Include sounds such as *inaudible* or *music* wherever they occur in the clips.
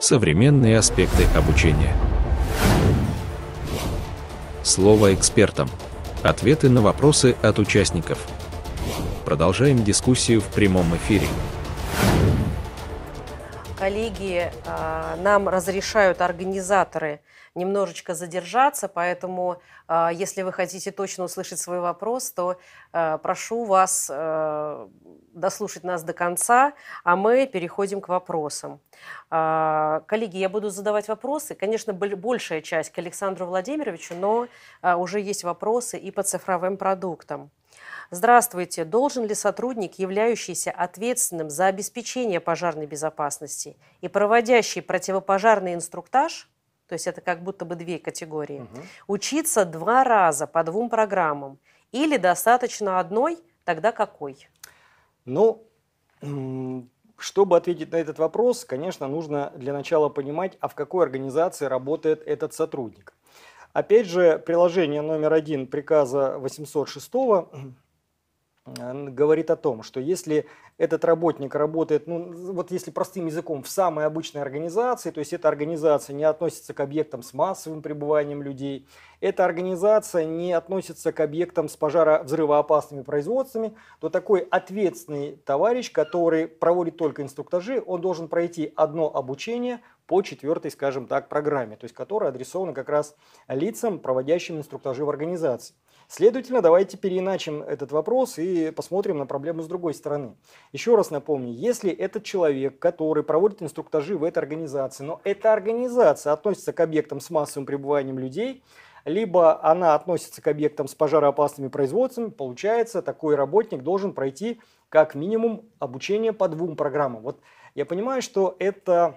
современные аспекты обучения. Слово экспертам. Ответы на вопросы от участников. Продолжаем дискуссию в прямом эфире. Коллеги, а, нам разрешают организаторы немножечко задержаться, поэтому а, если вы хотите точно услышать свой вопрос, то а, прошу вас а, дослушать нас до конца, а мы переходим к вопросам. Коллеги, я буду задавать вопросы, конечно, большая часть к Александру Владимировичу, но уже есть вопросы и по цифровым продуктам. Здравствуйте. Должен ли сотрудник, являющийся ответственным за обеспечение пожарной безопасности и проводящий противопожарный инструктаж, то есть это как будто бы две категории. Угу. Учиться два раза по двум программам или достаточно одной, тогда какой? Ну, чтобы ответить на этот вопрос, конечно, нужно для начала понимать, а в какой организации работает этот сотрудник. Опять же, приложение номер один приказа 806 говорит о том, что если этот работник работает, ну вот если простым языком, в самой обычной организации, то есть эта организация не относится к объектам с массовым пребыванием людей, эта организация не относится к объектам с пожаро взрывоопасными производствами, то такой ответственный товарищ, который проводит только инструктажи, он должен пройти одно обучение по четвертой, скажем так, программе, то есть которая адресована как раз лицам, проводящим инструктажи в организации. Следовательно, давайте переиначим этот вопрос и посмотрим на проблему с другой стороны. Еще раз напомню, если этот человек, который проводит инструктажи в этой организации, но эта организация относится к объектам с массовым пребыванием людей, либо она относится к объектам с пожароопасными производствами, получается, такой работник должен пройти как минимум обучение по двум программам. Вот я понимаю, что это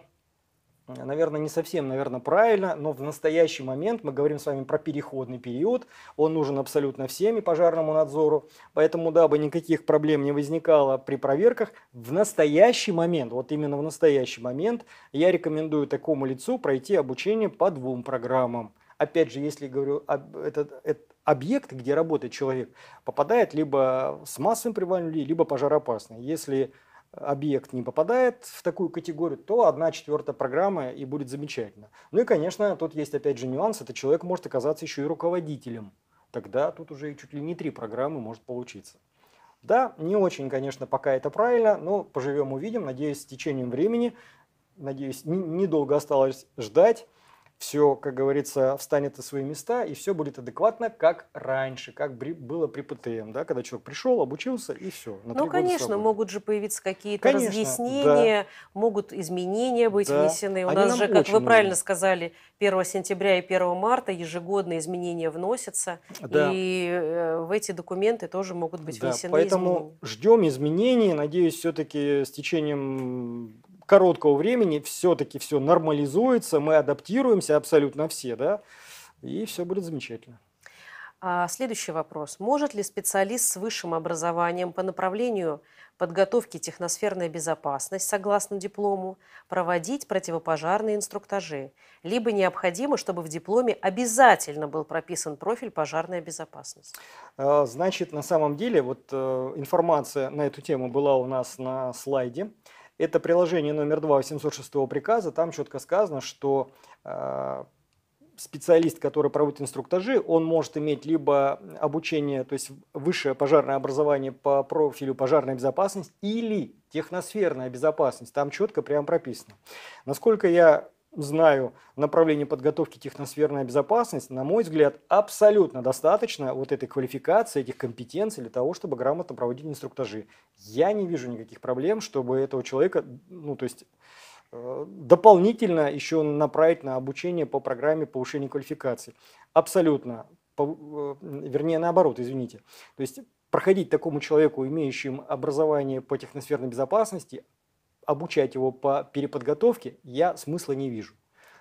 Э, наверное, не совсем, наверное, правильно, но в настоящий момент мы говорим с вами про переходный период, он нужен абсолютно всем и пожарному надзору, поэтому, дабы никаких проблем не возникало при проверках, в настоящий момент, вот именно в настоящий момент, я рекомендую такому лицу пройти обучение по двум программам. Опять же, если говорю об этот, этот объект, где работает человек, попадает либо с массовым привальным либо пожароопасный. Если объект не попадает в такую категорию, то одна четвертая программа и будет замечательно. Ну и, конечно, тут есть опять же нюанс, это человек может оказаться еще и руководителем. Тогда тут уже чуть ли не три программы может получиться. Да, не очень, конечно, пока это правильно, но поживем увидим. Надеюсь, с течением времени, надеюсь, недолго осталось ждать все, как говорится, встанет на свои места, и все будет адекватно, как раньше, как было при ПТМ, да, когда человек пришел, обучился, и все. Ну, конечно, могут же появиться какие-то разъяснения, да. могут изменения быть да. внесены. У Они нас же, как вы нужны. правильно сказали, 1 сентября и 1 марта ежегодно изменения вносятся, да. и э, в эти документы тоже могут быть да. внесены Поэтому изменения. ждем изменений, надеюсь, все-таки с течением короткого времени все-таки все нормализуется, мы адаптируемся абсолютно все, да, и все будет замечательно. А, следующий вопрос. Может ли специалист с высшим образованием по направлению подготовки техносферной безопасности, согласно диплому, проводить противопожарные инструктажи? Либо необходимо, чтобы в дипломе обязательно был прописан профиль пожарная безопасность? А, значит, на самом деле, вот э, информация на эту тему была у нас на слайде. Это приложение номер 2 806 приказа. Там четко сказано, что э, специалист, который проводит инструктажи, он может иметь либо обучение, то есть высшее пожарное образование по профилю пожарная безопасность или техносферная безопасность. Там четко прям прописано. Насколько я знаю направление подготовки техносферная безопасность, на мой взгляд, абсолютно достаточно вот этой квалификации, этих компетенций для того, чтобы грамотно проводить инструктажи. Я не вижу никаких проблем, чтобы этого человека, ну то есть э, дополнительно еще направить на обучение по программе повышения квалификации. Абсолютно. По, э, вернее, наоборот, извините. То есть проходить такому человеку, имеющему образование по техносферной безопасности, обучать его по переподготовке я смысла не вижу.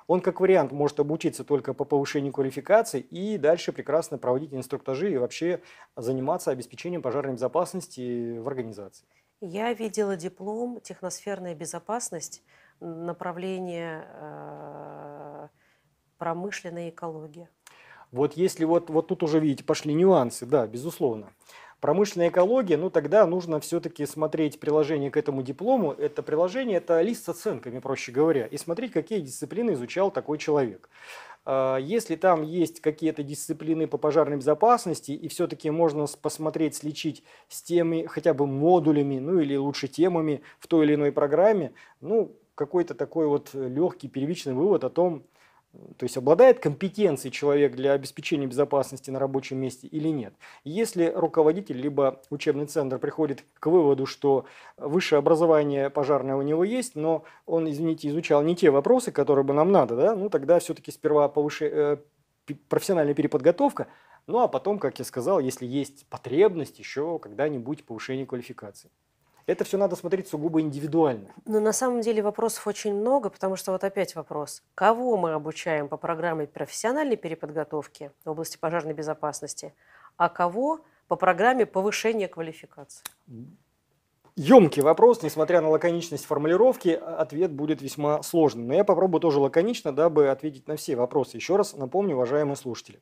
Он как вариант может обучиться только по повышению квалификации и дальше прекрасно проводить инструктажи и вообще заниматься обеспечением пожарной безопасности в организации. Я видела диплом «Техносферная безопасность» направление э, промышленной экологии. Вот если вот, вот тут уже, видите, пошли нюансы, да, безусловно. Промышленная экология, ну тогда нужно все-таки смотреть приложение к этому диплому. Это приложение – это лист с оценками, проще говоря, и смотреть, какие дисциплины изучал такой человек. А, если там есть какие-то дисциплины по пожарной безопасности, и все-таки можно посмотреть, сличить с теми хотя бы модулями, ну или лучше темами в той или иной программе, ну какой-то такой вот легкий первичный вывод о том, то есть обладает компетенцией человек для обеспечения безопасности на рабочем месте или нет. Если руководитель либо учебный центр приходит к выводу, что высшее образование пожарное у него есть, но он, извините, изучал не те вопросы, которые бы нам надо, да, ну тогда все-таки сперва повыше, э, профессиональная переподготовка, ну а потом, как я сказал, если есть потребность, еще когда-нибудь повышение квалификации. Это все надо смотреть сугубо индивидуально. Но на самом деле вопросов очень много, потому что вот опять вопрос. Кого мы обучаем по программе профессиональной переподготовки в области пожарной безопасности, а кого по программе повышения квалификации? Емкий вопрос, несмотря на лаконичность формулировки, ответ будет весьма сложным. Но я попробую тоже лаконично, дабы ответить на все вопросы. Еще раз напомню, уважаемые слушатели.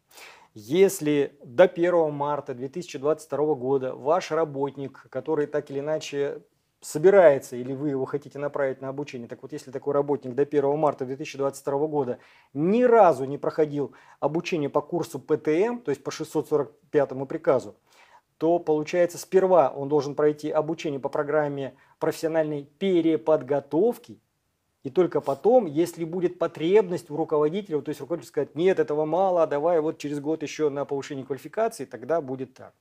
Если до 1 марта 2022 года ваш работник, который так или иначе собирается или вы его хотите направить на обучение, так вот если такой работник до 1 марта 2022 года ни разу не проходил обучение по курсу ПТМ, то есть по 645 приказу, то получается сперва он должен пройти обучение по программе профессиональной переподготовки и только потом, если будет потребность у руководителя, то есть руководитель скажет, нет, этого мало, давай вот через год еще на повышение квалификации, тогда будет так.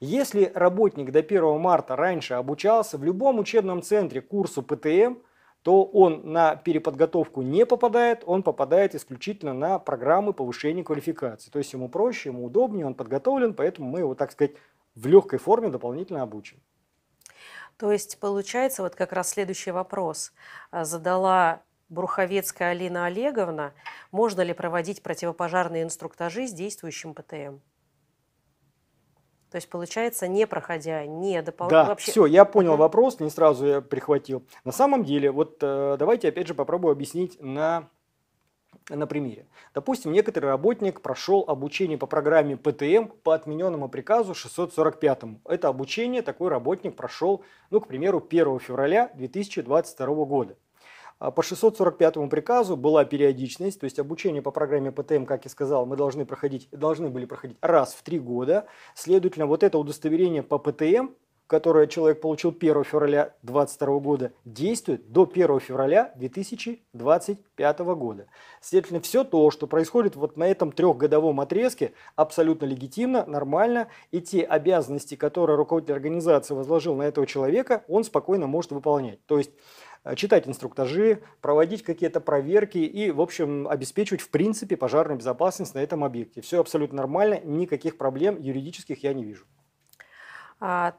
Если работник до 1 марта раньше обучался в любом учебном центре курсу ПТМ, то он на переподготовку не попадает, он попадает исключительно на программы повышения квалификации. То есть ему проще, ему удобнее, он подготовлен, поэтому мы его, так сказать, в легкой форме дополнительно обучим. То есть получается, вот как раз следующий вопрос а, задала Бруховецкая Алина Олеговна, можно ли проводить противопожарные инструктажи с действующим ПТМ? То есть, получается, не проходя, не дополнительно. Да, вообще... все, я понял uh-huh. вопрос, не сразу я прихватил. На самом деле, вот э, давайте опять же попробую объяснить на на примере. Допустим, некоторый работник прошел обучение по программе ПТМ по отмененному приказу 645. Это обучение такой работник прошел, ну, к примеру, 1 февраля 2022 года. А по 645 приказу была периодичность, то есть обучение по программе ПТМ, как я сказал, мы должны, проходить, должны были проходить раз в три года. Следовательно, вот это удостоверение по ПТМ которое человек получил 1 февраля 2022 года, действует до 1 февраля 2025 года. Следовательно, все то, что происходит вот на этом трехгодовом отрезке, абсолютно легитимно, нормально, и те обязанности, которые руководитель организации возложил на этого человека, он спокойно может выполнять. То есть э, читать инструктажи, проводить какие-то проверки и, в общем, обеспечивать, в принципе, пожарную безопасность на этом объекте. Все абсолютно нормально, никаких проблем юридических я не вижу. От,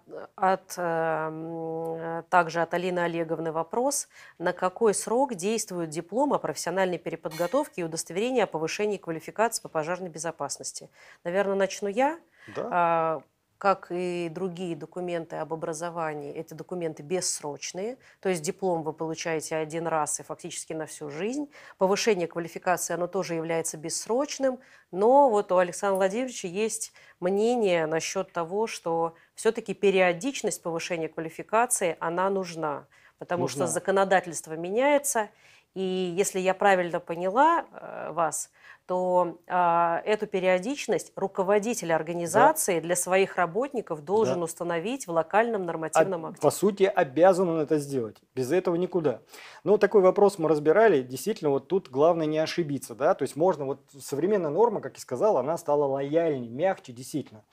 эм, также от Алины Олеговны вопрос, на какой срок действуют диплом о профессиональной переподготовке и удостоверение о повышении квалификации по пожарной безопасности. Наверное, начну я. Да. А, как и другие документы об образовании, эти документы бессрочные, то есть диплом вы получаете один раз и фактически на всю жизнь. Повышение квалификации, оно тоже является бессрочным, но вот у Александра Владимировича есть мнение насчет того, что все-таки периодичность повышения квалификации, она нужна, потому нужна. что законодательство меняется, и если я правильно поняла э, вас, то э, эту периодичность руководитель организации да. для своих работников должен да. установить в локальном нормативном а, акте. По сути, обязан он это сделать. Без этого никуда. Но ну, такой вопрос мы разбирали. Действительно, вот тут главное не ошибиться. Да? То есть можно, вот современная норма, как и сказал, она стала лояльнее, мягче, действительно.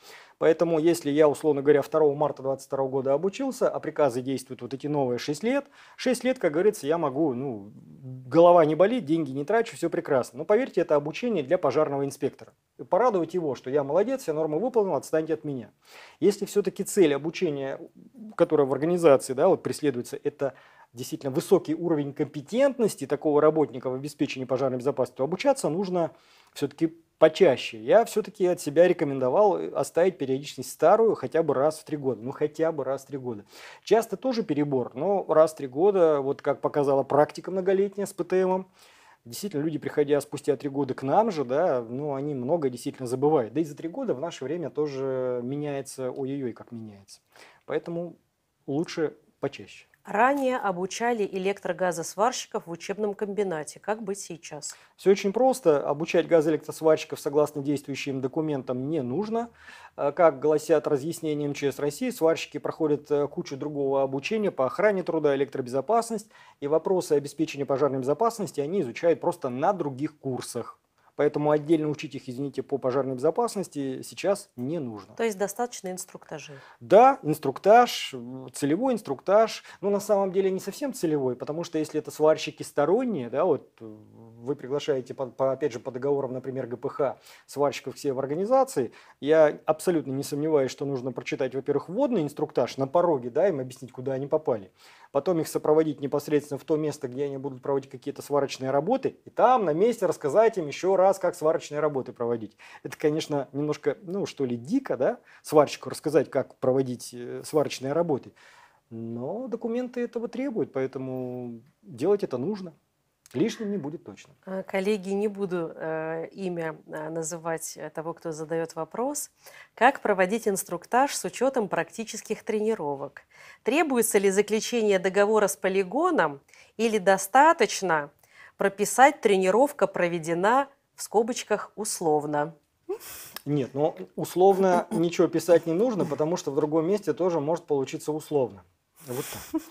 Поэтому, если я, условно говоря, 2 марта 2022 года обучился, а приказы действуют вот эти новые 6 лет, 6 лет, как говорится, я могу, ну, голова не болит, деньги не трачу, все прекрасно. Но поверьте, это обучение для пожарного инспектора. Порадовать его, что я молодец, я нормы выполнил, отстаньте от меня. Если все-таки цель обучения, которая в организации, да, вот преследуется, это действительно высокий уровень компетентности такого работника в обеспечении пожарной безопасности, то обучаться нужно все-таки почаще. Я все-таки от себя рекомендовал э, оставить периодичность старую хотя бы раз в три года. Ну, хотя бы раз в три года. Часто тоже перебор, но раз в три года, вот как показала практика многолетняя с ПТМом, Действительно, люди, приходя спустя три года к нам же, да, ну, они много действительно забывают. Да и за три года в наше время тоже меняется, ой-ой-ой, как меняется. Поэтому лучше почаще. Ранее обучали электрогазосварщиков в учебном комбинате. Как быть сейчас? Все очень просто. Обучать газоэлектросварщиков согласно действующим документам не нужно. Э, как гласят разъяснения МЧС России, сварщики проходят э, кучу другого обучения по охране труда, электробезопасность и вопросы обеспечения пожарной безопасности они изучают просто на других курсах. Поэтому отдельно учить их, извините, по пожарной безопасности сейчас не нужно. То есть достаточно инструктажей? Да, инструктаж, целевой инструктаж. Но ну, на самом деле не совсем целевой, потому что если это сварщики сторонние, да, вот э, вы приглашаете, по, по, опять же, по договорам, например, ГПХ, сварщиков все в организации, я абсолютно не сомневаюсь, что нужно прочитать, во-первых, вводный инструктаж на пороге, да, им объяснить, куда они попали потом их сопроводить непосредственно в то место, где они будут проводить какие-то сварочные работы, и там на месте рассказать им еще раз раз, как сварочные работы проводить. Это, конечно, немножко, ну, что ли, дико, да, сварщику рассказать, как проводить э, сварочные работы. Но документы этого требуют, поэтому делать это нужно. Лишним не будет точно. А, коллеги, не буду э, имя а, называть э, того, кто задает вопрос. Как проводить инструктаж с учетом практических тренировок? Требуется ли заключение договора с полигоном или достаточно прописать тренировка проведена в скобочках условно. Нет, ну условно ничего писать не нужно, потому что в другом месте тоже может получиться условно. Вот так.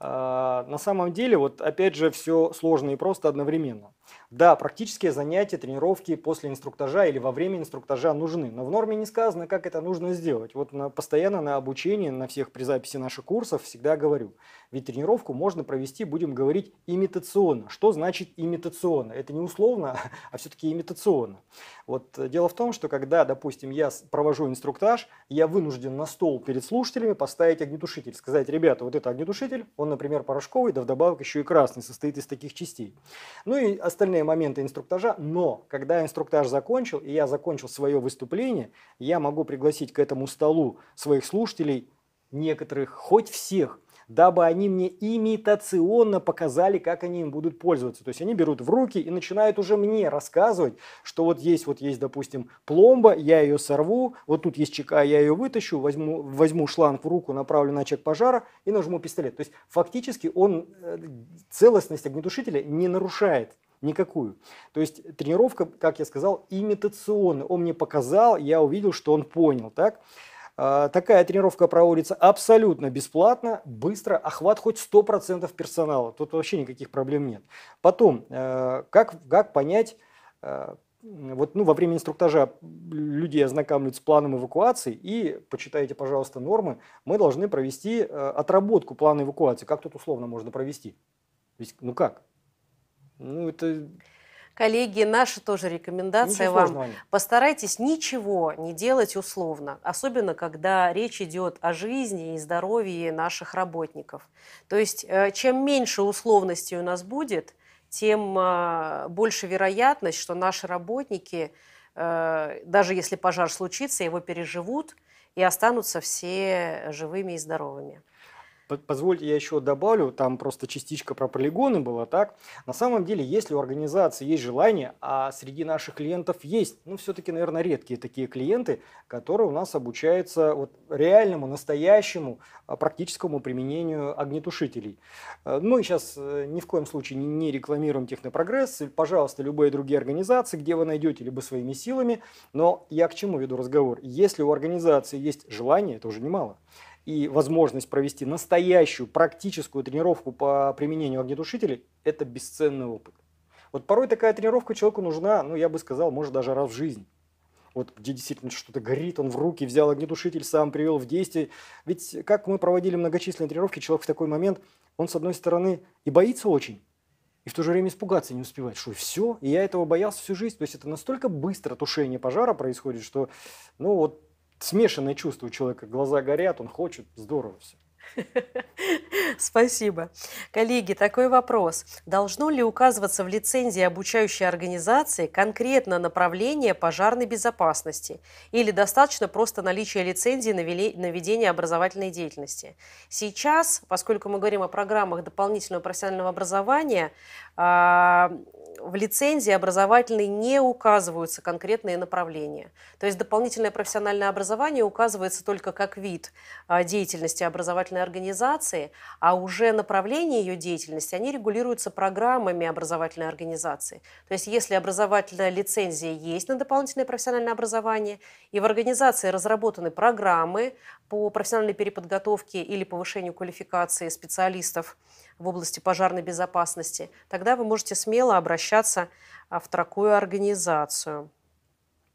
А, на самом деле, вот опять же, все сложно и просто одновременно. Да, практические занятия, тренировки после инструктажа или во время инструктажа нужны, но в норме не сказано, как это нужно сделать. Вот на, постоянно на обучении, на всех при записи наших курсов всегда говорю. Ведь тренировку можно провести, будем говорить, имитационно. Что значит имитационно? Это не условно, *laughs* а все-таки имитационно. Вот э, дело в том, что когда, допустим, я провожу инструктаж, я вынужден на стол перед слушателями поставить огнетушитель, сказать, ребята, вот это огнетушитель, он, например, порошковый, да вдобавок еще и красный, состоит из таких частей. Ну и а остальные моменты инструктажа, но когда инструктаж закончил, и я закончил свое выступление, я могу пригласить к этому столу своих слушателей, некоторых, хоть всех, дабы они мне имитационно показали, как они им будут пользоваться. То есть они берут в руки и начинают уже мне рассказывать, что вот есть, вот есть, допустим, пломба, я ее сорву, вот тут есть чека, я ее вытащу, возьму, возьму шланг в руку, направлю на чек пожара и нажму пистолет. То есть фактически он э, целостность огнетушителя не нарушает никакую. То есть тренировка, как я сказал, имитационная. Он мне показал, я увидел, что он понял, так? А, такая тренировка проводится абсолютно бесплатно, быстро, охват хоть 100% персонала, тут вообще никаких проблем нет. Потом, э, как, как понять, э, вот, ну, во время инструктажа людей ознакомлют с планом эвакуации и, почитайте, пожалуйста, нормы, мы должны провести э, отработку плана эвакуации. Как тут условно можно провести? Ведь, ну как? Ну, это Коллеги, наша тоже рекомендация Ничего вам. Сложного. Постарайтесь ничего не делать условно, особенно когда речь идет о жизни и здоровье наших работников. То есть э, чем меньше условностей у нас будет, тем э, больше вероятность, что наши работники, э, даже если пожар случится, его переживут и останутся все живыми и здоровыми. Позвольте, я еще добавлю, там просто частичка про полигоны была, так? На самом деле, если у организации есть желание, а среди наших клиентов есть, ну, все-таки, наверное, редкие такие клиенты, которые у нас обучаются вот реальному, настоящему, а, практическому применению огнетушителей. Мы э, сейчас ну э, ни в коем случае не рекламируем технопрогресс, пожалуйста, любые другие организации, где вы найдете либо своими силами, но я к чему веду разговор? Если у организации есть желание, это уже немало и возможность провести настоящую практическую тренировку по применению огнетушителей – это бесценный опыт. Вот порой такая тренировка человеку нужна, ну, я бы сказал, может, даже раз в жизни. Вот где действительно что-то горит, он в руки взял огнетушитель, сам привел в действие. Ведь как мы проводили многочисленные тренировки, человек в такой момент, он, с одной стороны, и боится очень, и в то же время испугаться не успевает, что все, и я этого боялся всю жизнь. То есть это настолько быстро тушение пожара происходит, что, ну, вот смешанные чувства у человека. Глаза горят, он хочет, здорово все. *laughs* Спасибо. Коллеги, такой вопрос. Должно ли указываться в лицензии обучающей организации конкретно направление пожарной безопасности? Или достаточно просто наличия лицензии на ведение образовательной деятельности? Сейчас, поскольку мы говорим о программах дополнительного профессионального образования, а, в лицензии образовательной не указываются конкретные направления. То есть дополнительное профессиональное образование указывается только как вид а, деятельности образовательной образовательной организации, а уже направление ее деятельности, они регулируются программами образовательной организации. То есть если образовательная лицензия есть на дополнительное профессиональное образование, и в организации разработаны программы по профессиональной переподготовке или повышению квалификации специалистов в области пожарной безопасности, тогда вы можете смело обращаться а, в такую организацию.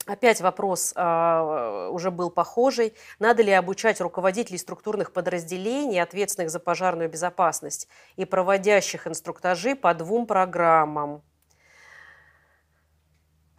Опять вопрос э, уже был похожий. Надо ли обучать руководителей структурных подразделений, ответственных за пожарную безопасность и проводящих инструктажи по двум программам?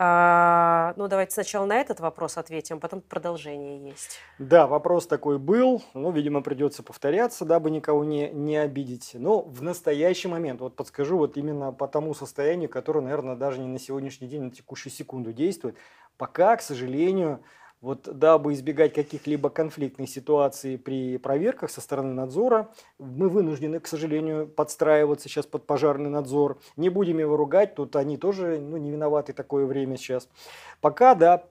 А, ну, давайте сначала на этот вопрос ответим, а потом продолжение есть. Да, вопрос такой был. Ну, видимо, придется повторяться, дабы никого не, не обидеть. Но в настоящий момент, вот подскажу, вот именно по тому состоянию, которое, наверное, даже не на сегодняшний день, а на текущую секунду действует, пока, к сожалению, вот дабы избегать каких-либо конфликтных ситуаций при проверках со стороны надзора, мы вынуждены, к сожалению, подстраиваться сейчас под пожарный надзор. Не будем его ругать, тут они тоже ну, не виноваты такое время сейчас. Пока, да,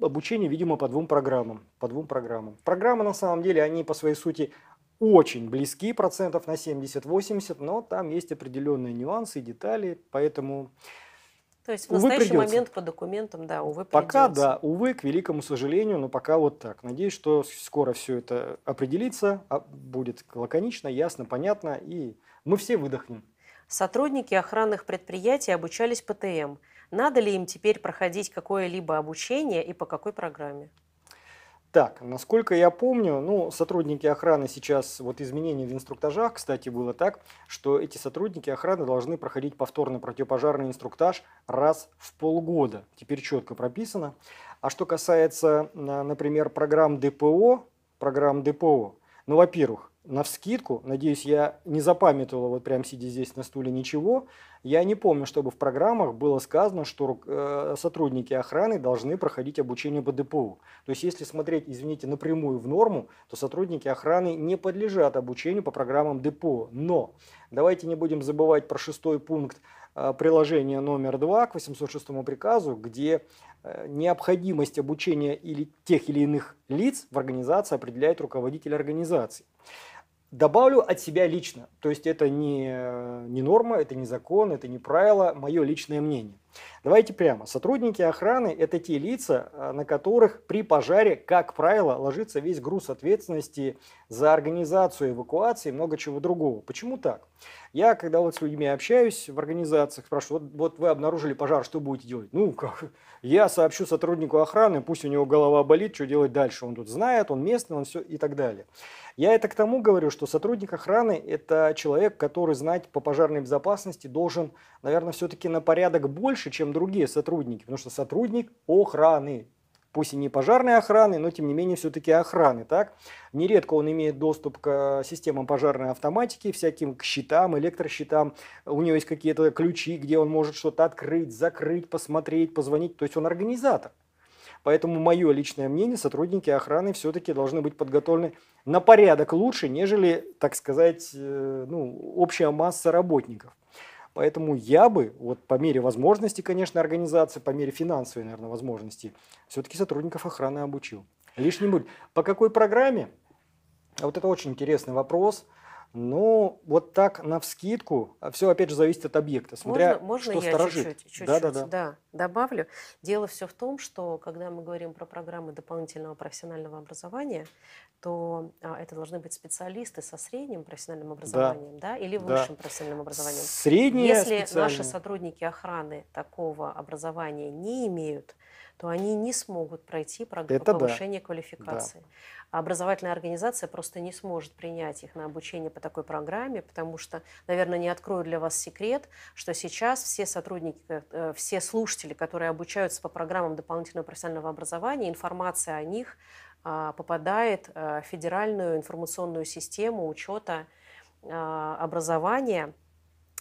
обучение, видимо, по двум программам. По двум программам. Программы, на самом деле, они по своей сути очень близки процентов на 70-80, но там есть определенные нюансы и детали, поэтому то есть в увы, настоящий придется. момент по документам, да, увы, придется. Пока, да, увы, к великому сожалению, но пока вот так. Надеюсь, что скоро все это определится, а, будет лаконично, ясно, понятно, и мы все выдохнем. Сотрудники охранных предприятий обучались ПТМ. Надо ли им теперь проходить какое-либо обучение и по какой программе? Так, насколько я помню, ну, сотрудники охраны сейчас, вот изменение в инструктажах, кстати, было так, что эти сотрудники охраны должны проходить повторный противопожарный инструктаж раз в полгода. Теперь четко прописано. А что касается, например, программ ДПО, программ ДПО, ну, во-первых, на вскидку, надеюсь, я не запамятовала вот прям сидя здесь на стуле ничего, я не помню, чтобы в программах было сказано, что э, сотрудники охраны должны проходить обучение по ДПУ. То есть, если смотреть, извините, напрямую в норму, то сотрудники охраны не подлежат обучению по программам ДПУ. Но давайте не будем забывать про шестой пункт э, приложения номер два к 806 приказу, где э, необходимость обучения или тех или иных лиц в организации определяет руководитель организации. Добавлю от себя лично. То есть это не, не норма, это не закон, это не правило, мое личное мнение. Давайте прямо. Сотрудники охраны – это те лица, э, на которых при пожаре, как правило, ложится весь груз ответственности за организацию эвакуации и много чего другого. Почему так? Я, когда вот с людьми общаюсь в организациях, спрашиваю, вот, вот вы обнаружили пожар, что будете делать? Ну, как? я сообщу сотруднику охраны, пусть у него голова болит, что делать дальше. Он тут знает, он местный, он все и так далее. Я это к тому говорю, что сотрудник охраны – это человек, который знать по пожарной безопасности должен, наверное, все-таки на порядок больше, чем другие сотрудники, потому что сотрудник охраны, пусть и не пожарной охраны, но тем не менее все-таки охраны. Так? Нередко он имеет доступ к э, системам пожарной автоматики, всяким к счетам, электросчетам. У него есть какие-то ключи, где он может что-то открыть, закрыть, посмотреть, позвонить. То есть он организатор. Поэтому мое личное мнение, сотрудники охраны все-таки должны быть подготовлены на порядок лучше, нежели, так сказать, э, ну, общая масса работников. Поэтому я бы, вот по мере возможности, конечно, организации, по мере финансовой, наверное, возможности, все-таки сотрудников охраны обучил. Лишний будет. По какой программе? А вот это очень интересный вопрос – ну, вот так на вскидку, а все опять же зависит от объекта, смотря можно, можно что я сторожит. Чуть-чуть, чуть-чуть да, да, да. да, добавлю. Дело все в том, что когда мы говорим про программы дополнительного профессионального образования, то а, это должны быть специалисты со средним профессиональным образованием, да, да или высшим да. профессиональным образованием. Среднее Если наши сотрудники охраны такого образования не имеют, то они не смогут пройти программу повышения да. квалификации. Да. А образовательная организация просто не сможет принять их на обучение по такой программе, потому что, наверное, не открою для вас секрет, что сейчас все сотрудники, э, все слушатели, которые обучаются по программам дополнительного профессионального образования, информация о них а, попадает э, в федеральную информационную систему учета а, образования –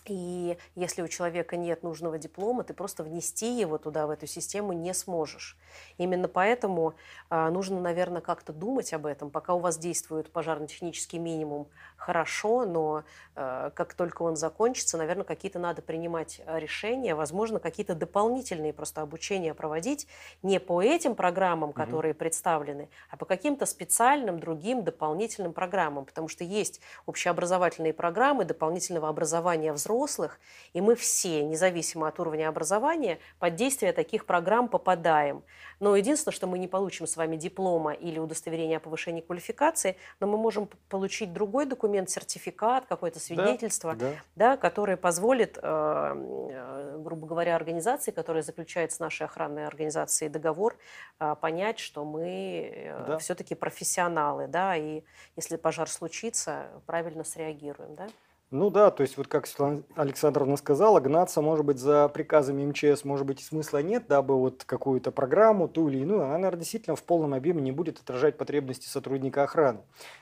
и если у человека нет нужного диплома, ты просто внести его туда, в эту систему, не сможешь. Именно поэтому а, нужно, наверное, как-то думать об этом. Пока у вас действует пожарно-технический минимум, хорошо, но а, как только он закончится, наверное, какие-то надо принимать а, решения, возможно, какие-то дополнительные просто обучения проводить не по этим программам, угу. которые представлены, а по каким-то специальным другим дополнительным программам, потому что есть общеобразовательные программы дополнительного образования взрослых, взрослых, и мы все, независимо от уровня образования, под действие таких программ попадаем. Но единственное, что мы не получим с вами диплома или удостоверение о повышении квалификации, но мы можем получить другой документ, сертификат, какое-то свидетельство, да, да. Да, которое позволит, э, э, грубо говоря, организации, которая заключает с нашей охранной организацией договор, э, понять, что мы да. все-таки профессионалы, да, и если пожар случится, правильно среагируем, да? Ну да, то есть вот как Светлана Александровна сказала, гнаться, может быть, за приказами МЧС, может быть, смысла нет, дабы вот какую-то программу, ту или иную, она, наверное, действительно в полном объеме не будет отражать потребности сотрудника охраны.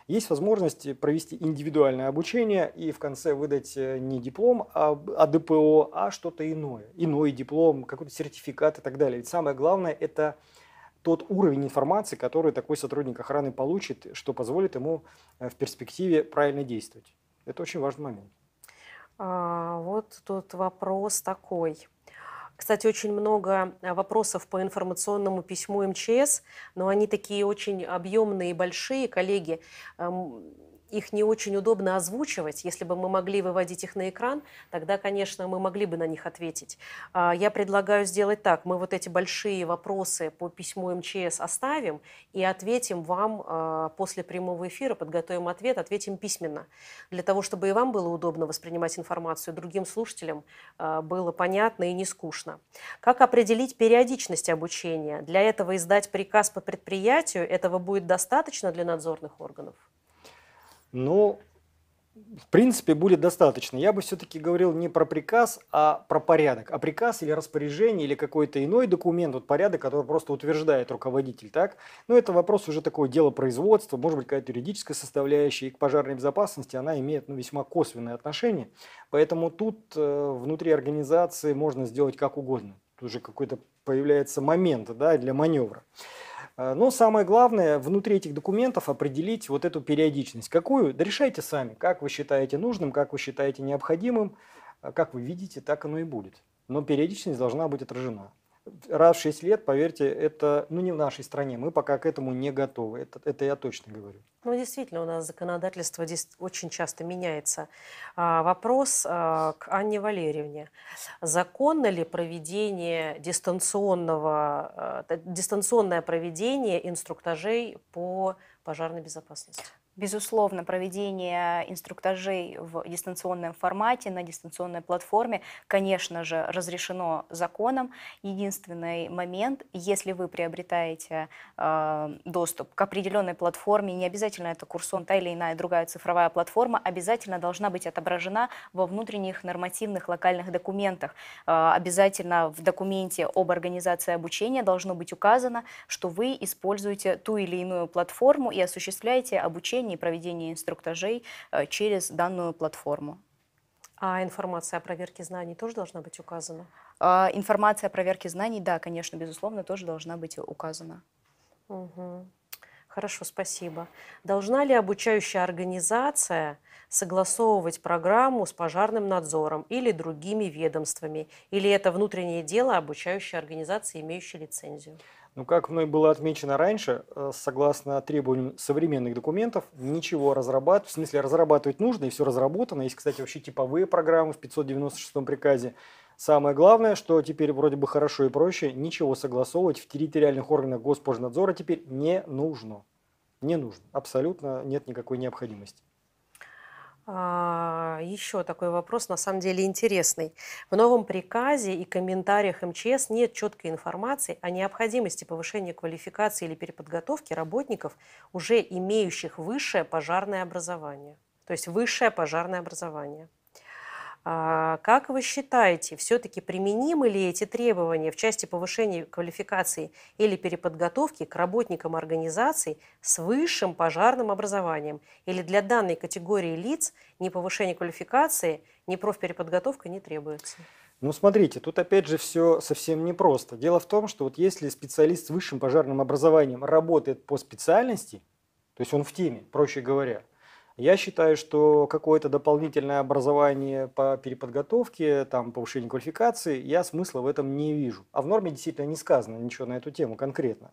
Есть возможность провести индивидуальное обучение и в конце выдать э, не диплом а ДПО, а что-то иное. Иной диплом, какой-то сертификат и так далее. Ведь самое главное – это тот уровень информации, который такой сотрудник охраны получит, что позволит ему э, в перспективе правильно действовать. Это очень важный момент. А, вот тут вопрос такой. Кстати, очень много э, вопросов по информационному письму МЧС, но они такие очень объемные и большие, коллеги. Эм, их не очень удобно озвучивать. Если бы мы могли выводить их на экран, тогда, конечно, мы могли бы на них ответить. А, я предлагаю сделать так. Мы вот эти большие вопросы по письму МЧС оставим и ответим вам а, после прямого эфира, подготовим ответ, ответим письменно. Для того, чтобы и вам было удобно воспринимать информацию, другим слушателям а, было понятно и не скучно. Как определить периодичность обучения? Для этого издать приказ по предприятию, этого будет достаточно для надзорных органов? ну, в принципе, будет достаточно. Я бы все-таки говорил не про приказ, а про порядок. А приказ или распоряжение или какой-то иной документ, вот порядок, который просто утверждает руководитель, так? Ну, это вопрос уже такого дела производства, может быть, какая-то юридическая составляющая, и к пожарной безопасности она имеет ну, весьма косвенное отношение. Поэтому тут э, внутри организации можно сделать как угодно. Тут уже какой-то появляется момент да, для маневра. А, но самое главное, внутри этих документов определить вот эту периодичность. Какую? Да решайте сами, как вы считаете нужным, как вы считаете необходимым, а, как вы видите, так оно и будет. Но периодичность должна быть отражена раз в 6 лет, поверьте, это ну, не в нашей стране. Мы пока к этому не готовы. Это, это я точно говорю. Ну, действительно, у нас законодательство здесь очень часто меняется. А, вопрос а, к Анне Валерьевне. Законно ли проведение дистанционного, а, дистанционное проведение инструктажей по пожарной безопасности? Безусловно, проведение инструктажей в дистанционном формате, на дистанционной платформе, конечно же, разрешено законом. Единственный момент, если вы приобретаете э, доступ к определенной платформе, не обязательно это Курсон, та или иная другая цифровая платформа, обязательно должна быть отображена во внутренних нормативных локальных документах. Э, обязательно в документе об организации обучения должно быть указано, что вы используете ту или иную платформу и осуществляете обучение обучения и проведения инструктажей э, через данную платформу. А информация о проверке знаний тоже должна быть указана? А, информация о проверке знаний, да, конечно, безусловно, тоже должна быть указана. Угу. Хорошо, спасибо. Должна ли обучающая организация согласовывать программу с пожарным надзором или другими ведомствами? Или это внутреннее дело обучающей организации, имеющей лицензию? Ну, как мной было отмечено раньше, э, согласно требованиям современных документов, ничего разрабатывать, в смысле разрабатывать нужно, и все разработано. Есть, кстати, вообще типовые программы в 596 приказе. Самое главное, что теперь вроде бы хорошо и проще, ничего согласовывать в территориальных органах госпожнадзора теперь не нужно. Не нужно. Абсолютно нет никакой необходимости. А, Еще такой вопрос, на самом деле интересный. В новом приказе и комментариях МЧС нет четкой информации о необходимости повышения квалификации или переподготовки работников, уже имеющих высшее пожарное образование. То есть высшее пожарное образование. А, как вы считаете, все-таки применимы ли эти требования в части повышения квалификации или переподготовки к работникам организаций с высшим пожарным образованием? Или для данной категории лиц ни повышение квалификации, ни профпереподготовка не требуется? Ну, смотрите, тут опять же все совсем непросто. Дело в том, что вот если специалист с высшим пожарным образованием работает по специальности, то есть он в теме, проще говоря, я считаю, что какое-то дополнительное образование по переподготовке, там, повышение квалификации, я смысла в этом не вижу. А в норме действительно не сказано ничего на эту тему конкретно.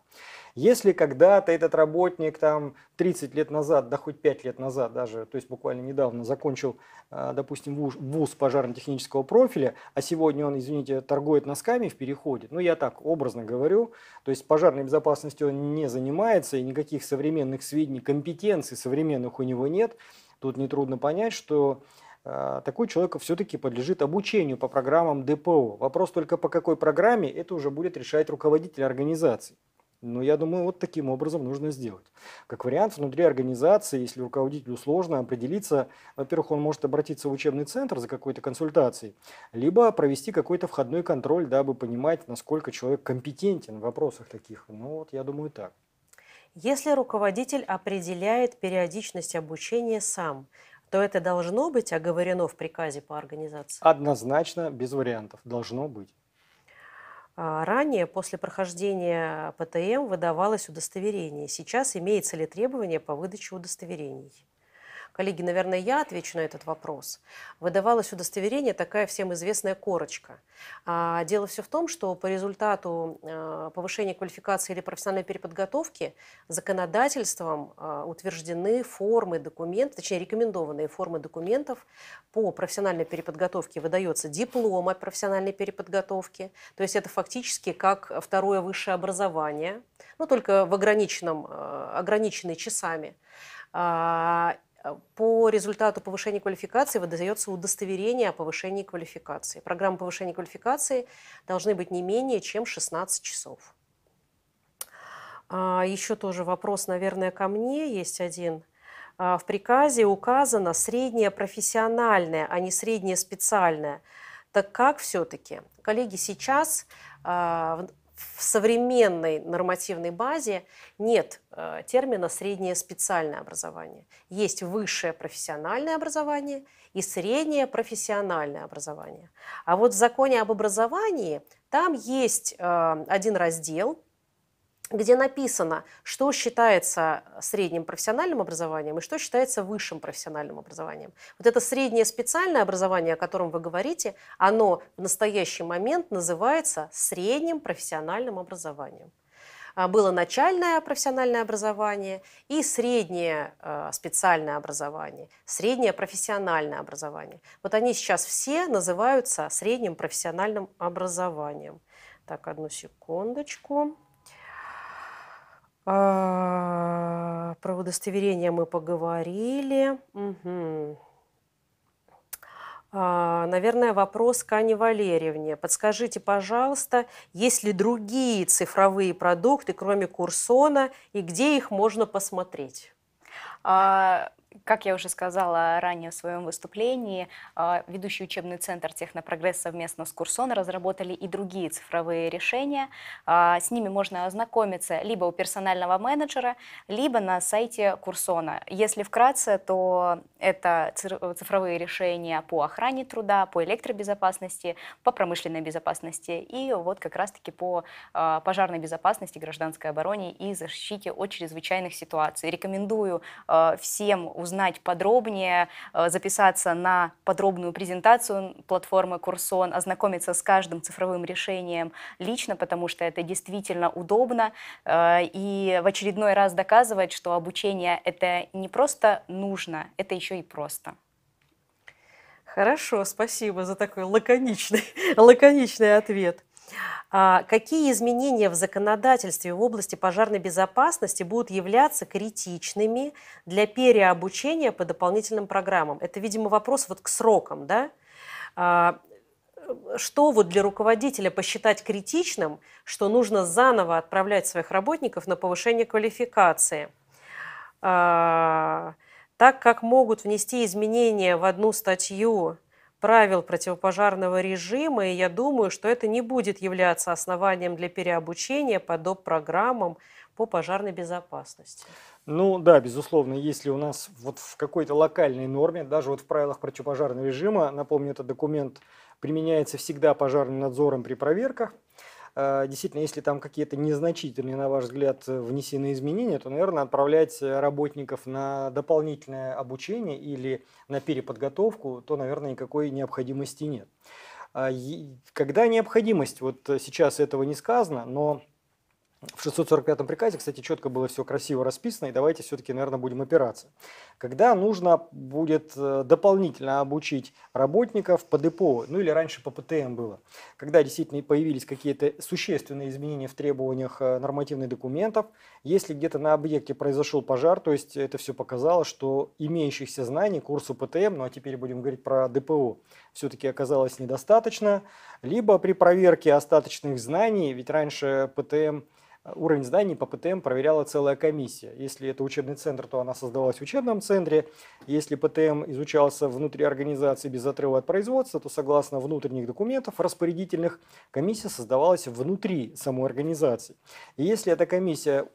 Если когда-то этот работник там 30 лет назад, да хоть 5 лет назад даже, то есть буквально недавно закончил, э, допустим, вуз пожарно-технического профиля, а сегодня он, извините, торгует носками в переходе, ну я так образно говорю, то есть пожарной безопасностью он не занимается и никаких современных сведений, компетенций современных у него нет, тут нетрудно понять, что э, такой человек все-таки подлежит обучению по программам ДПО. Вопрос только по какой программе, это уже будет решать руководитель организации. Но ну, я думаю, вот таким образом нужно сделать. Как вариант, внутри организации, если руководителю сложно определиться, во-первых, он может обратиться в учебный центр за какой-то консультацией, либо провести какой-то входной контроль, дабы понимать, насколько человек компетентен в вопросах таких. Ну вот, я думаю, так. Если руководитель определяет периодичность обучения сам, то это должно быть оговорено в приказе по организации? Однозначно, без вариантов, должно быть. А, ранее, после прохождения ПТМ, выдавалось удостоверение. Сейчас имеется ли требование по выдаче удостоверений? Коллеги, наверное, я отвечу на этот вопрос. Выдавалось удостоверение, такая всем известная корочка. А дело все в том, что по результату а, повышения квалификации или профессиональной переподготовки законодательством а, утверждены формы документов, точнее рекомендованные формы документов по профессиональной переподготовке. Выдается диплом от профессиональной переподготовки, то есть это фактически как второе высшее образование, но только в ограниченном, а, ограниченной часами Э, по результату повышения квалификации выдается удостоверение о повышении квалификации. Программа повышения квалификации должны быть не менее чем 16 часов. А, еще тоже вопрос, наверное, ко мне есть один. А, в приказе указано среднее профессиональное, а не среднее специальное. Так как все-таки? Коллеги, сейчас а, в современной нормативной базе нет э, термина «среднее специальное образование». Есть высшее профессиональное образование и среднее профессиональное образование. А вот в законе об образовании там есть э, один раздел – где написано, что считается средним профессиональным образованием и что считается высшим профессиональным образованием. Вот это среднее специальное образование, о котором вы говорите, оно в настоящий момент называется средним профессиональным образованием. А, было начальное профессиональное образование и среднее а, специальное образование, среднее профессиональное образование. Вот они сейчас все называются средним профессиональным образованием. Так, одну секундочку. А, про удостоверение мы поговорили. Угу. наверное, вопрос к Ане Валерьевне. Подскажите, пожалуйста, есть ли другие цифровые продукты, кроме Курсона, и где их можно посмотреть? А, как я уже сказала ранее в своем выступлении, а, ведущий учебный центр «Технопрогресс» совместно с Курсон разработали и другие цифровые решения. А, с ними можно ознакомиться либо у персонального менеджера, либо на сайте Курсона. Если вкратце, то это цифровые решения по охране труда, по электробезопасности, по промышленной безопасности и вот как раз-таки по а, пожарной безопасности, гражданской обороне и защите от чрезвычайных ситуаций. Рекомендую всем узнать подробнее, э, записаться на подробную презентацию платформы Курсон, ознакомиться с каждым цифровым решением лично, потому что это действительно удобно. Э, и в очередной раз доказывать, что обучение это не просто нужно, это еще и просто. Хорошо, спасибо за такой лаконичный, *laughs* лаконичный ответ. А какие изменения в законодательстве в области пожарной безопасности будут являться критичными для переобучения по дополнительным программам? Это, видимо, вопрос вот к срокам, да? А, что вот для руководителя посчитать критичным, что нужно заново отправлять своих работников на повышение квалификации, а, так как могут внести изменения в одну статью правил противопожарного режима, и я думаю, что это не будет являться основанием для переобучения по доп. программам по пожарной безопасности. Ну да, безусловно, если у нас вот в какой-то локальной норме, даже вот в правилах противопожарного режима, напомню, этот документ применяется всегда пожарным надзором при проверках, Э, действительно, если там какие-то незначительные, на ваш взгляд, э, внесены изменения, то, наверное, отправлять работников на дополнительное обучение или на переподготовку, то, наверное, никакой необходимости нет. Э, когда необходимость, вот сейчас этого не сказано, но в 645 м приказе, кстати, четко было все красиво расписано, и давайте все-таки, наверное, будем опираться. Когда нужно будет э, дополнительно обучить работников по ДПО, ну или раньше по ПТМ было, когда действительно появились какие-то существенные изменения в требованиях э, нормативных документов, если где-то на объекте произошел пожар, то есть это все показало, что имеющихся знаний курсу ПТМ, ну а теперь будем говорить про ДПО, все-таки оказалось недостаточно, либо при проверке остаточных знаний, ведь раньше ПТМ – уровень знаний по ПТМ проверяла целая комиссия. Если это учебный центр, то она создавалась в учебном центре. Если ПТМ изучался внутри организации без отрыва от производства, то согласно внутренних документов распорядительных комиссия создавалась внутри самой организации. И если эта комиссия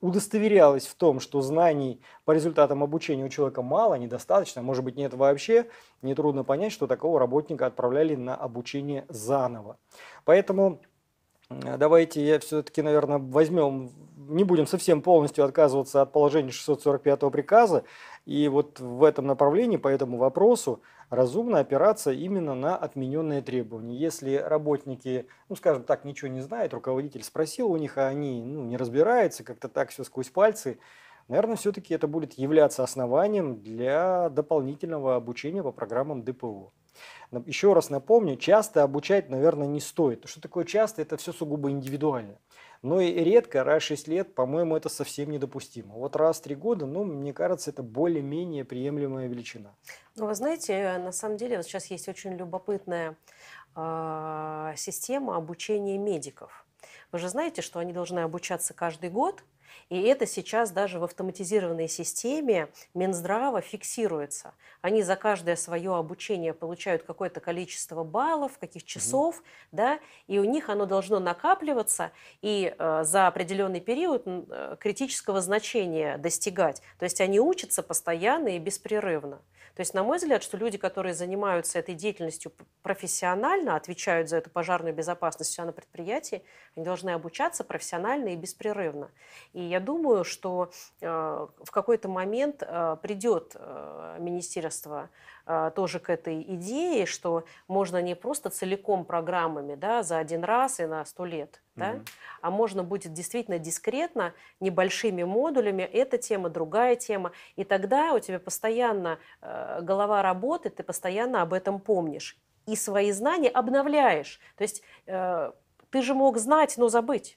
удостоверялась в том, что знаний по результатам обучения у человека мало, недостаточно, может быть нет вообще, нетрудно понять, что такого работника отправляли на обучение заново. Поэтому давайте я все-таки, наверное, возьмем, не будем совсем полностью отказываться от положения 645 приказа, и вот в этом направлении, по этому вопросу, разумно опираться именно на отмененные требования. Если работники, ну, скажем так, ничего не знают, руководитель спросил у них, а они ну, не разбираются, как-то так все сквозь пальцы, наверное, все-таки это будет являться основанием для дополнительного обучения по программам ДПО. Еще раз напомню, часто обучать, наверное, не стоит. Что такое часто? Это все сугубо индивидуально. Но и редко, раз в 6 лет, по-моему, это совсем недопустимо. Вот раз в 3 года, ну, мне кажется, это более-менее приемлемая величина. Ну, вы знаете, на самом деле, вот сейчас есть очень любопытная а, система обучения медиков. Вы же знаете, что они должны обучаться каждый год – и это сейчас даже в автоматизированной системе Минздрава фиксируется. Они за каждое свое обучение получают какое-то количество баллов, каких часов, угу. да, и у них оно должно накапливаться и э, за определенный период э, критического значения достигать. То есть они учатся постоянно и беспрерывно. То есть, на мой взгляд, что люди, которые занимаются этой деятельностью профессионально, отвечают за эту пожарную безопасность на предприятии, они должны обучаться профессионально и беспрерывно. И я думаю, что э, в какой-то момент э, придет э, Министерство а, тоже к этой идее, что можно не просто целиком программами да, за один раз и на сто лет, mm-hmm. да, а можно будет действительно дискретно, небольшими модулями, эта тема, другая тема, и тогда у тебя постоянно э, голова работает, ты постоянно об этом помнишь и свои знания обновляешь. То есть э, ты же мог знать, но забыть.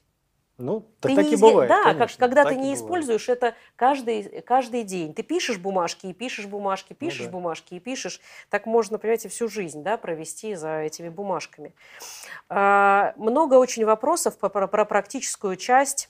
Ну, так, ты так не, и бывает. Да, конечно, как, когда ты не используешь это каждый, каждый день. Ты пишешь бумажки и пишешь бумажки, ну пишешь ну, да. бумажки и пишешь. Так можно, понимаете, всю жизнь да, провести за этими бумажками. А, много очень вопросов про, про практическую часть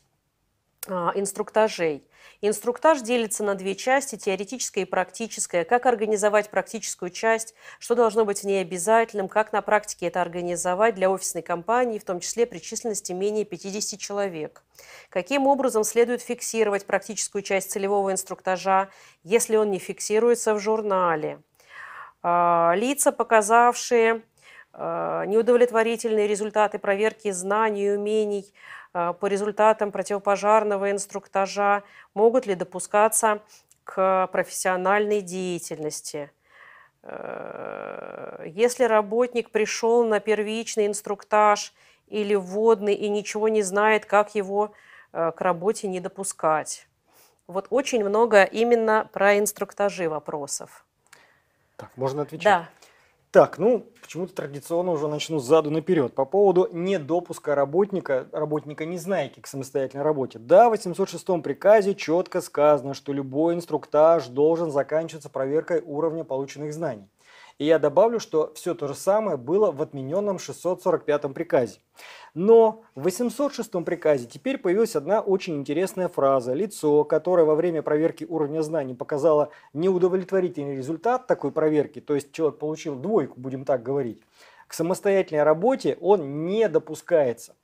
а, инструктажей. Инструктаж делится на две части, теоретическая и практическая. Как организовать практическую часть, что должно быть в ней обязательным, как на практике это организовать для офисной компании, в том числе при численности менее 50 человек. Каким образом следует фиксировать практическую часть целевого инструктажа, если он не фиксируется в журнале. А, лица, показавшие а, неудовлетворительные результаты проверки знаний и умений, Э, по результатам противопожарного инструктажа, могут ли допускаться к профессиональной деятельности. Э, если работник пришел на первичный инструктаж или вводный и ничего не знает, как его э, к работе не допускать. Вот очень много именно про инструктажи вопросов. Так, можно отвечать? Да. Так, ну, почему-то традиционно уже начну сзаду наперед. По поводу недопуска работника, работника незнайки к самостоятельной работе. Да, в 806 приказе четко сказано, что любой инструктаж должен заканчиваться проверкой уровня полученных знаний. И я добавлю, что все то же самое было в отмененном 645 приказе. Но в 806 приказе теперь появилась одна очень интересная фраза. Лицо, которое во время проверки уровня знаний показало неудовлетворительный результат такой проверки, то есть человек получил двойку, будем так говорить, к самостоятельной работе он не допускается.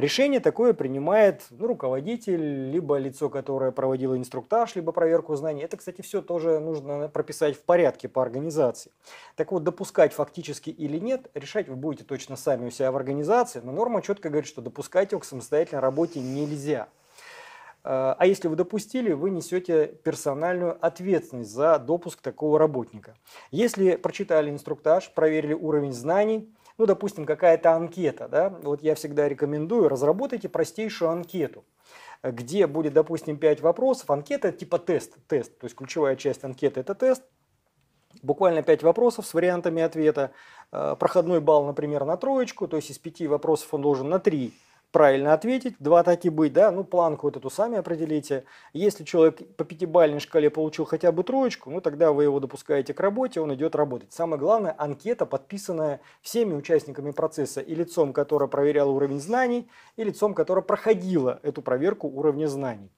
Решение такое принимает ну, руководитель, либо лицо, которое проводило инструктаж, либо проверку знаний. Это, кстати, все тоже нужно прописать в порядке по организации. Так вот, допускать фактически или нет, решать вы будете точно сами у себя в организации, но норма четко говорит, что допускать его к самостоятельной работе нельзя. Э, а если вы допустили, вы несете персональную ответственность за допуск такого работника. Если прочитали инструктаж, проверили уровень знаний, ну, допустим, какая-то анкета, да, вот я всегда рекомендую, разработайте простейшую анкету где будет, допустим, 5 вопросов. Анкета типа тест, тест, то есть ключевая часть анкеты – это тест. Буквально 5 вопросов с вариантами ответа. Э, проходной балл, например, на троечку, то есть из 5 вопросов он должен на 3 правильно ответить, два так и быть, да, ну планку вот эту сами определите. Если человек по пятибалльной шкале получил хотя бы троечку, ну тогда вы его допускаете к работе, он идет работать. Самое главное, анкета, подписанная всеми участниками процесса и лицом, которое проверяло уровень знаний, и лицом, которое проходило эту проверку уровня знаний.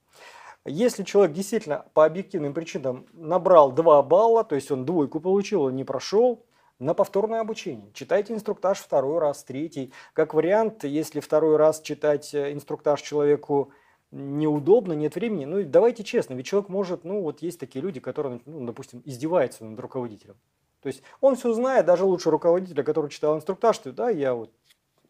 Если человек действительно по объективным причинам набрал 2 балла, то есть он двойку получил, он не прошел, на повторное обучение. Читайте инструктаж второй раз, третий. Как вариант, если второй раз читать э, инструктаж человеку неудобно, нет времени. Ну, давайте честно, ведь человек может, ну, вот есть такие люди, которые, ну, допустим, издеваются над руководителем. То есть он все знает, даже лучше руководителя, который читал инструктаж, что да, я вот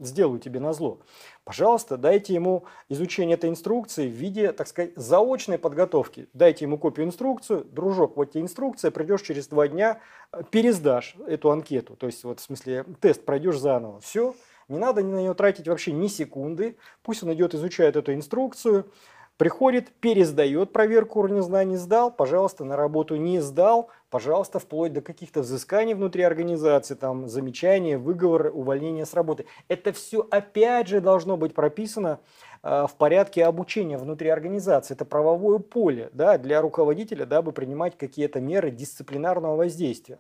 сделаю тебе на зло. Пожалуйста, дайте ему изучение этой инструкции в виде, так сказать, заочной подготовки. Дайте ему копию инструкцию, дружок, вот тебе инструкция, придешь через два дня, э, пересдашь эту анкету, то есть вот в смысле тест пройдешь заново, все, не надо на нее тратить вообще ни секунды, пусть он идет, изучает эту инструкцию, приходит, пересдает проверку уровня знаний, сдал, пожалуйста, на работу не сдал, пожалуйста, вплоть до каких-то взысканий внутри организации, там, замечания, выговоры, увольнения с работы. Это все опять же должно быть прописано э, в порядке обучения внутри организации. Это правовое поле да, для руководителя, дабы принимать какие-то меры дисциплинарного воздействия.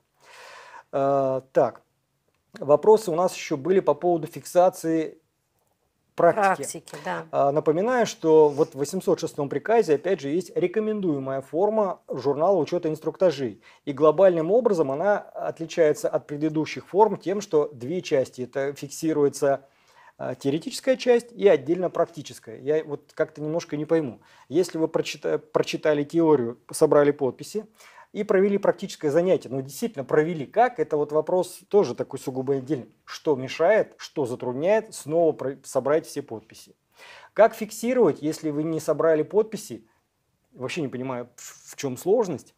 Э, так, вопросы у нас еще были по поводу фиксации практики. практики да. А, напоминаю, что вот в 806 приказе, опять же, есть рекомендуемая форма журнала учета инструктажей. И глобальным образом она отличается от предыдущих форм тем, что две части. Это фиксируется а, теоретическая часть и отдельно практическая. Я вот как-то немножко не пойму. Если вы прочитали теорию, собрали подписи, и провели практическое занятие. но ну, действительно, провели как? Это вот вопрос тоже такой сугубо отдельный. Что мешает, что затрудняет, снова собрать все подписи. Как фиксировать, если вы не собрали подписи? Вообще не понимаю, в чем сложность.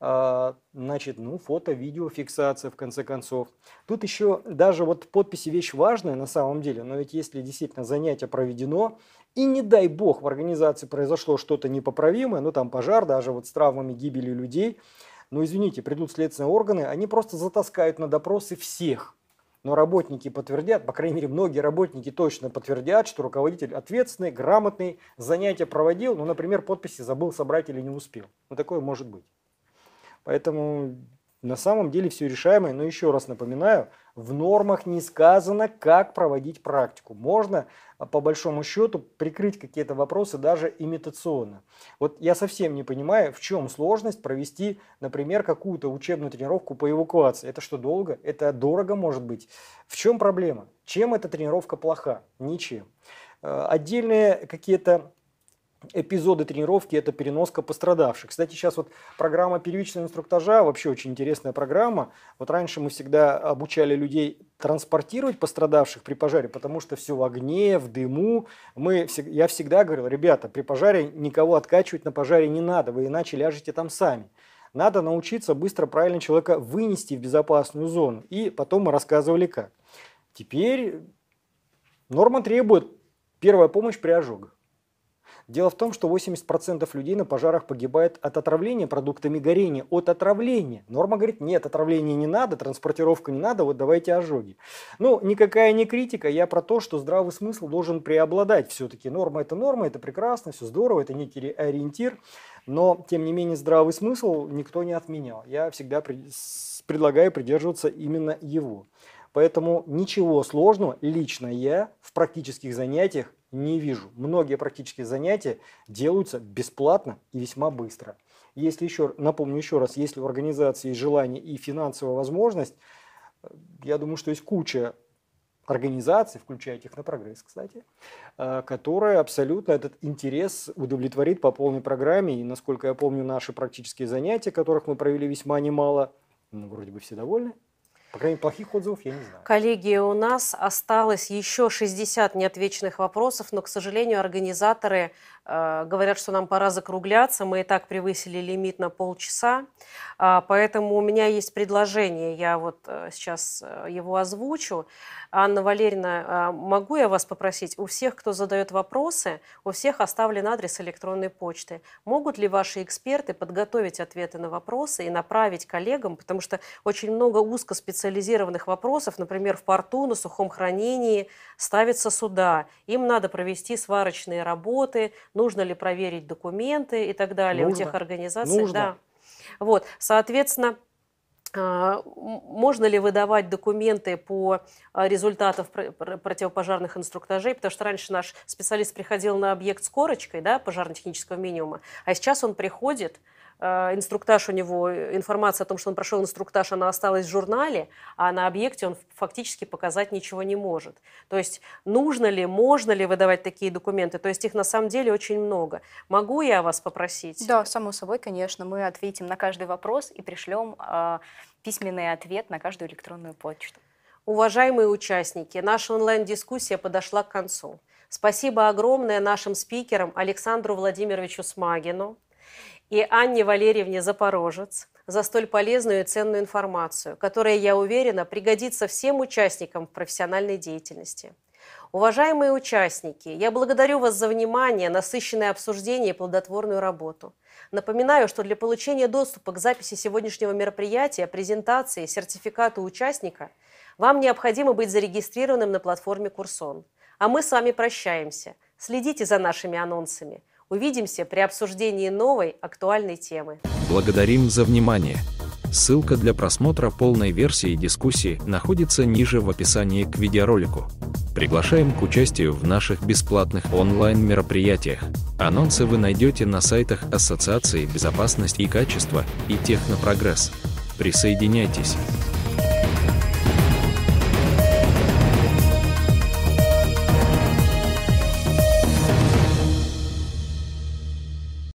А, значит, ну, фото, видео, фиксация, в конце концов. Тут еще даже вот подписи вещь важная на самом деле, но ведь если действительно занятие проведено, и не дай бог в организации произошло что-то непоправимое, ну там пожар, даже вот с травмами гибели людей. Но ну, извините, придут следственные органы, они просто затаскают на допросы всех. Но работники подтвердят, по крайней мере, многие работники точно подтвердят, что руководитель ответственный, грамотный, занятия проводил, но, ну, например, подписи забыл собрать или не успел. Ну, такое может быть. Поэтому на самом деле все решаемое, но еще раз напоминаю, в нормах не сказано, как проводить практику. Можно, а, по большому счету, прикрыть какие-то вопросы даже имитационно. Вот я совсем не понимаю, в чем сложность провести, например, какую-то учебную тренировку по эвакуации. Это что, долго? Это дорого может быть? В чем проблема? Чем эта тренировка плоха? Ничем. А, отдельные какие-то эпизоды тренировки – это переноска пострадавших. Кстати, сейчас вот программа первичного инструктажа, вообще очень интересная программа. Вот раньше мы всегда обучали людей транспортировать пострадавших при пожаре, потому что все в огне, в дыму. Мы, я всегда говорил, ребята, при пожаре никого откачивать на пожаре не надо, вы иначе ляжете там сами. Надо научиться быстро правильно человека вынести в безопасную зону. И потом мы рассказывали как. Теперь норма требует первая помощь при ожогах. Дело в том, что 80% людей на пожарах погибает от отравления продуктами горения, от отравления. Норма говорит, нет, отравления не надо, транспортировка не надо, вот давайте ожоги. Ну, никакая не критика, я про то, что здравый смысл должен преобладать все-таки. Норма это норма, это прекрасно, все здорово, это некий ориентир, но, тем не менее, здравый смысл никто не отменял. Я всегда предлагаю придерживаться именно его. Поэтому ничего сложного лично я в практических занятиях не вижу. Многие практические занятия делаются бесплатно и весьма быстро. Если еще, напомню еще раз, если в организации есть желание и финансовая возможность, э, я думаю, что есть куча организаций, включая Технопрогресс, кстати, э, которая абсолютно этот интерес удовлетворит по полной программе. И, насколько я помню, наши практические занятия, которых мы провели весьма немало, ну, вроде бы все довольны, по крайней мере, плохих отзывов я не знаю. Коллеги, у нас осталось еще 60 неотвеченных вопросов, но, к сожалению, организаторы Э, говорят, что нам пора закругляться, мы и так превысили лимит на полчаса, а, поэтому у меня есть предложение, я вот э, сейчас э, его озвучу. Анна Валерьевна, могу я вас попросить, у всех, кто задает вопросы, у всех оставлен адрес электронной почты. Могут ли ваши эксперты подготовить ответы на вопросы и направить коллегам, потому что очень много узкоспециализированных вопросов, например, в порту, на сухом хранении, ставится суда, им надо провести сварочные работы, нужно ли проверить документы и так далее нужно. у тех организаций. Нужно. Да. Вот, соответственно, а, можно ли выдавать документы по а, результатам противопожарных инструктажей, потому что раньше наш специалист приходил на объект с корочкой да, пожарно-технического минимума, а сейчас он приходит, Э, инструктаж у него, информация о том, что он прошел инструктаж, она осталась в журнале, а на объекте он фактически показать ничего не может. То есть нужно ли, можно ли выдавать такие документы? То есть их на самом деле очень много. Могу я вас попросить? Да, само собой, конечно. Мы ответим на каждый вопрос и пришлем э, письменный ответ на каждую электронную почту. Уважаемые участники, наша онлайн-дискуссия подошла к концу. Спасибо огромное нашим спикерам Александру Владимировичу Смагину, и Анне Валерьевне Запорожец за столь полезную и ценную информацию, которая, я уверена, пригодится всем участникам в профессиональной деятельности. Уважаемые участники, я благодарю вас за внимание, насыщенное обсуждение и плодотворную работу. Напоминаю, что для получения доступа к записи сегодняшнего мероприятия, презентации, сертификату участника вам необходимо быть зарегистрированным на платформе «Курсон». А мы с вами прощаемся. Следите за нашими анонсами – Увидимся при обсуждении новой актуальной темы. Благодарим за внимание. Ссылка для просмотра полной версии дискуссии находится ниже в описании к видеоролику. Приглашаем к участию в наших бесплатных онлайн-мероприятиях. Анонсы вы найдете на сайтах Ассоциации безопасности и качества и Технопрогресс. Присоединяйтесь!